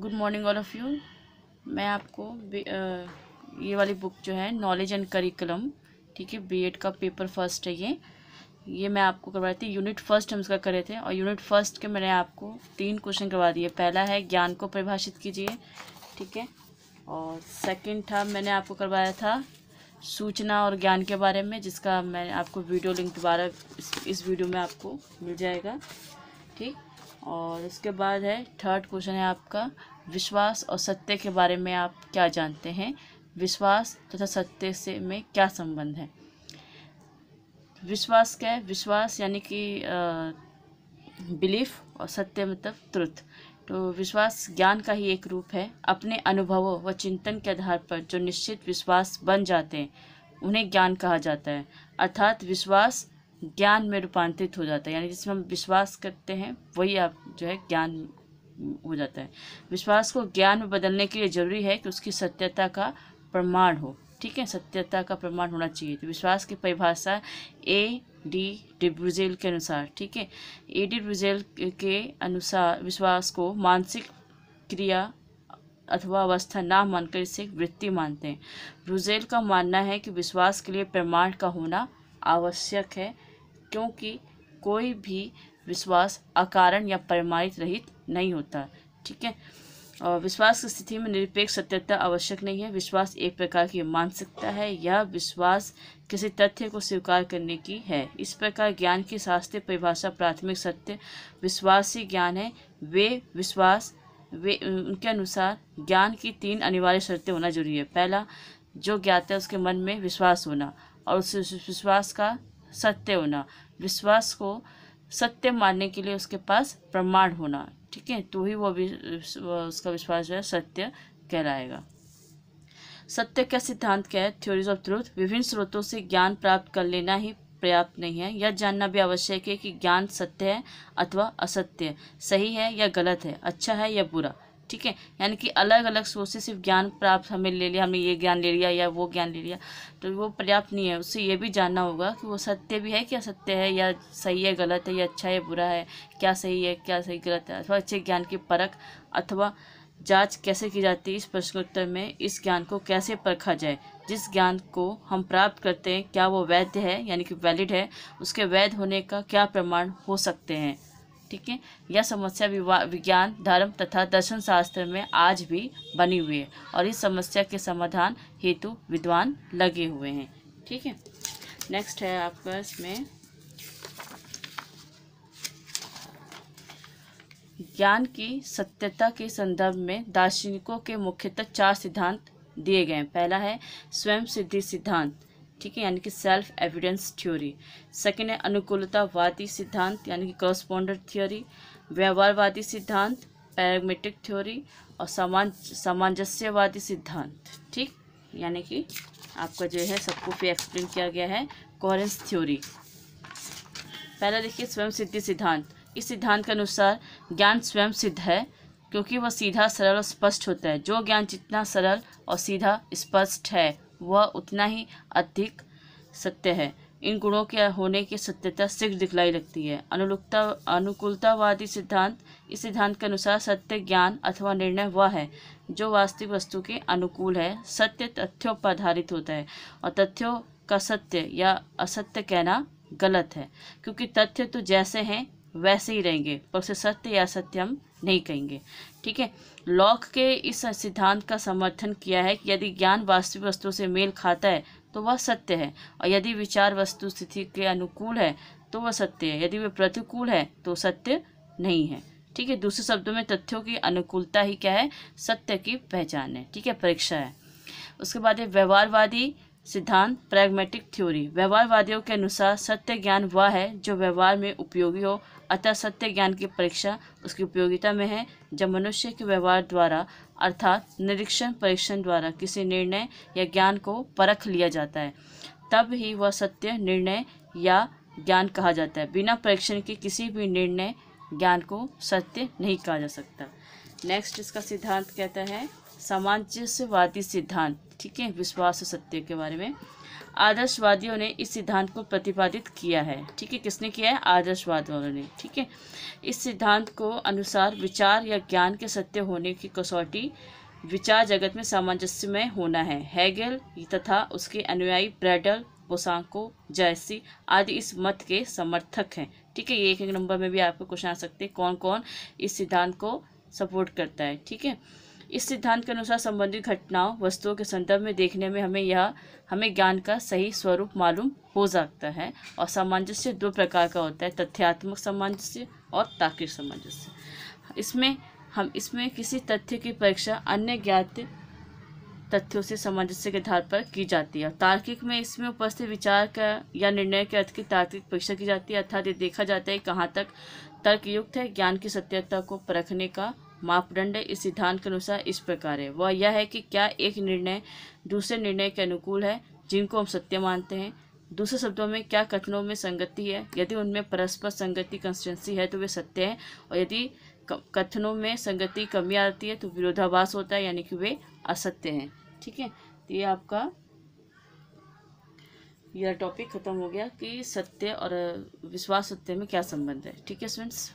good morning all of you मैं आपको आ, ये वाली बुक जो है नॉलेज एंड करिकुलम ठीक है बीएड का पेपर फर्स्ट है ये ये मैं आपको करवाई थी यूनिट फर्स्ट हम इसका करे थे और यूनिट फर्स्ट के मैंने आपको तीन क्वेश्चन करवा दिए पहला है ज्ञान को परिभाषित कीजिए ठीक है और सेकंड था मैंने आपको करवाया था सूचना और ज्ञान के बारे में जिसका मैं आपको वीडियो लिंक दोबारा इस, इस वीडियो में आपको मिल जाएगा ठीक और इसके बाद है थर्ड क्वेश्चन है आपका विश्वास और सत्य के बारे में आप क्या जानते हैं विश्वास तथा सत्य से में क्या संबंध है विश्वास क्या है विश्वास यानी कि बिलीफ और सत्य मतलब त्रुथ तो विश्वास ज्ञान का ही एक रूप है अपने अनुभवों व चिंतन के आधार पर जो निश्चित विश्वास बन जाते हैं उन्हें ज्ञान कहा जाता है अर्थात विश्वास ज्ञान में रूपांतरित हो जाता है यानी जिसमें हम विश्वास करते हैं वही आप जो है ज्ञान हो जाता है विश्वास को ज्ञान में बदलने के लिए ज़रूरी है कि उसकी सत्यता का प्रमाण हो ठीक है सत्यता का प्रमाण होना चाहिए तो विश्वास की परिभाषा ए डी डिब्रुजेल के अनुसार ठीक है ए डी डिब्रुजेल के अनुसार विश्वास को मानसिक क्रिया अथवा अवस्था ना मानकर इसे वृत्ति मानते हैं ब्रुजेल का मानना है कि विश्वास के लिए प्रमाण का होना आवश्यक है क्योंकि कोई भी विश्वास अकारण या प्रमाणित रहित नहीं होता ठीक है और विश्वास की स्थिति में निरपेक्ष सत्यता आवश्यक नहीं है विश्वास एक प्रकार की मानसिकता है यह विश्वास किसी तथ्य को स्वीकार करने की है इस प्रकार ज्ञान की शास्त्रीय परिभाषा प्राथमिक सत्य विश्वासी ज्ञान है वे विश्वास वे उनके अनुसार ज्ञान की तीन अनिवार्य शर्तें होना जरूरी है पहला जो ज्ञात है उसके मन में विश्वास होना और उस विश्वास का सत्य होना विश्वास को सत्य मानने के लिए उसके पास प्रमाण होना ठीक है तो ही वो भी उसका विश्वास जो है सत्य कहलाएगा सत्य का सिद्धांत क्या है थ्योरीज ऑफ ट्रूथ विभिन्न स्रोतों से ज्ञान प्राप्त कर लेना ही पर्याप्त नहीं है यह जानना भी आवश्यक है कि ज्ञान सत्य है अथवा असत्य सही है या गलत है अच्छा है या बुरा ठीक है यानी कि अलग अलग स्रोत से सिर्फ ज्ञान प्राप्त हमें ले लिया हमने ये ज्ञान ले लिया या वो ज्ञान ले लिया तो वो पर्याप्त नहीं है उससे ये भी जानना होगा कि वो सत्य भी है क्या सत्य है या सही है गलत है या अच्छा है बुरा है क्या सही है क्या सही गलत है अथवा अच्छे ज्ञान की परख अथवा जांच कैसे की जाती है इस प्रश्नोत्तर में इस ज्ञान को कैसे परखा जाए जिस ज्ञान को हम प्राप्त करते हैं क्या वो वैध है यानी कि वैलिड है उसके वैध होने का क्या प्रमाण हो सकते हैं ठीक है यह समस्या विज्ञान धर्म तथा दर्शन शास्त्र में आज भी बनी हुई है और इस समस्या के समाधान हेतु विद्वान लगे हुए हैं ठीक है नेक्स्ट है आपका इसमें ज्ञान की सत्यता के संदर्भ में दार्शनिकों के मुख्यतः चार सिद्धांत दिए गए पहला है स्वयं सिद्धि सिद्धांत ठीक है यानी कि सेल्फ एविडेंस थ्योरी सेकेंड है अनुकूलतावादी सिद्धांत यानी कि क्रॉसपॉन्डर थ्योरी व्यवहारवादी सिद्धांत पैरामेट्रिक थ्योरी और सामान सामंजस्यवादी सिद्धांत ठीक यानी कि आपका जो है सबको भी एक्सप्लेन किया गया है कॉरेंस थ्योरी पहला देखिए स्वयं सिद्धि सिद्धांत इस सिद्धांत के अनुसार ज्ञान स्वयं सिद्ध है क्योंकि वह सीधा सरल और स्पष्ट होता है जो ज्ञान जितना सरल और सीधा स्पष्ट है वह उतना ही अधिक सत्य है इन गुणों के होने की सत्यता सिख दिखलाई लगती है अनुलुकता अनुकूलतावादी सिद्धांत इस सिद्धांत के अनुसार सत्य ज्ञान अथवा निर्णय वह है जो वास्तविक वस्तु के अनुकूल है सत्य तथ्यों पर आधारित होता है और तथ्यों का सत्य या असत्य कहना गलत है क्योंकि तथ्य तो जैसे हैं वैसे ही रहेंगे पर उसे सत्य या सत्य हम नहीं कहेंगे ठीक है लॉक के इस सिद्धांत का समर्थन किया है कि यदि ज्ञान वास्तविक वस्तुओं से मेल खाता है तो वह सत्य है और यदि विचार वस्तु स्थिति के अनुकूल है तो वह सत्य है यदि वह प्रतिकूल है तो सत्य नहीं है ठीक है दूसरे शब्दों में तथ्यों की अनुकूलता ही क्या है सत्य की पहचान है ठीक है परीक्षा है उसके बाद ये व्यवहारवादी सिद्धांत प्रैग्मेटिक थ्योरी व्यवहारवादियों के अनुसार सत्य ज्ञान वह है जो व्यवहार में उपयोगी हो अतः सत्य ज्ञान की परीक्षा उसकी उपयोगिता में है जब मनुष्य के व्यवहार द्वारा अर्थात निरीक्षण परीक्षण द्वारा किसी निर्णय या ज्ञान को परख लिया जाता है तब ही वह सत्य निर्णय या ज्ञान कहा जाता है बिना परीक्षण के किसी भी निर्णय ज्ञान को सत्य नहीं कहा जा सकता नेक्स्ट इसका सिद्धांत कहता है सामंजस्यवादी सिद्धांत ठीक है विश्वास और सत्य के बारे में आदर्शवादियों ने इस सिद्धांत को प्रतिपादित किया है ठीक है किसने किया है आदर्शवादियों ने ठीक है इस सिद्धांत को अनुसार विचार या ज्ञान के सत्य होने की कसौटी विचार जगत में सामंजस्य में होना है हैगेल तथा उसके अनुयायी ब्रेडल पोसांको जैसी आदि इस मत के समर्थक हैं ठीक है ये एक एक नंबर में भी आपको क्वेश्चन आ सकते हैं कौन कौन इस सिद्धांत को सपोर्ट करता है ठीक है इस सिद्धांत के अनुसार संबंधित घटनाओं वस्तुओं के संदर्भ में देखने में हमें यह हमें ज्ञान का सही स्वरूप मालूम हो सकता है और सामंजस्य दो प्रकार का होता है तथ्यात्मक सामंजस्य और तार्किक सामंजस्य इसमें हम इसमें किसी तथ्य की परीक्षा अन्य ज्ञात तथ्यों से सामंजस्य के आधार पर की जाती है तार्किक में इसमें उपस्थित विचार का या निर्णय के अर्थ की तार्किक परीक्षा की जाती है अर्थात ये देखा जाता है कहाँ तक तर्कयुक्त है ज्ञान की सत्यता को परखने का मापदंड इस सिद्धांत के अनुसार इस प्रकार है वह यह है कि क्या एक निर्णय दूसरे निर्णय के अनुकूल है जिनको हम सत्य मानते हैं दूसरे शब्दों में क्या कथनों में संगति है यदि उनमें परस्पर संगति कंसिस्टेंसी है तो वे सत्य हैं और यदि कथनों में संगति कमी आती है तो विरोधाभास होता है यानी कि वे असत्य हैं ठीक है तो ये आपका यह टॉपिक खत्म हो गया कि सत्य और विश्वास सत्य में क्या संबंध है ठीक है स्टूडेंट्स